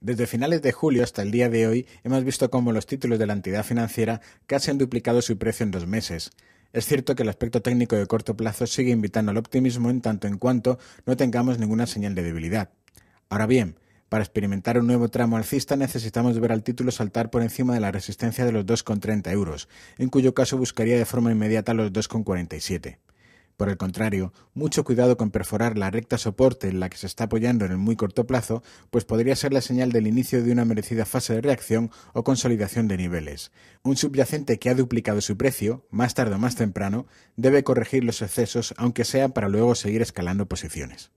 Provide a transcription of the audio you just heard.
Desde finales de julio hasta el día de hoy hemos visto cómo los títulos de la entidad financiera casi han duplicado su precio en dos meses. Es cierto que el aspecto técnico de corto plazo sigue invitando al optimismo en tanto en cuanto no tengamos ninguna señal de debilidad. Ahora bien, para experimentar un nuevo tramo alcista necesitamos ver al título saltar por encima de la resistencia de los 2,30 euros, en cuyo caso buscaría de forma inmediata los 2,47. Por el contrario, mucho cuidado con perforar la recta soporte en la que se está apoyando en el muy corto plazo, pues podría ser la señal del inicio de una merecida fase de reacción o consolidación de niveles. Un subyacente que ha duplicado su precio, más tarde o más temprano, debe corregir los excesos aunque sea para luego seguir escalando posiciones.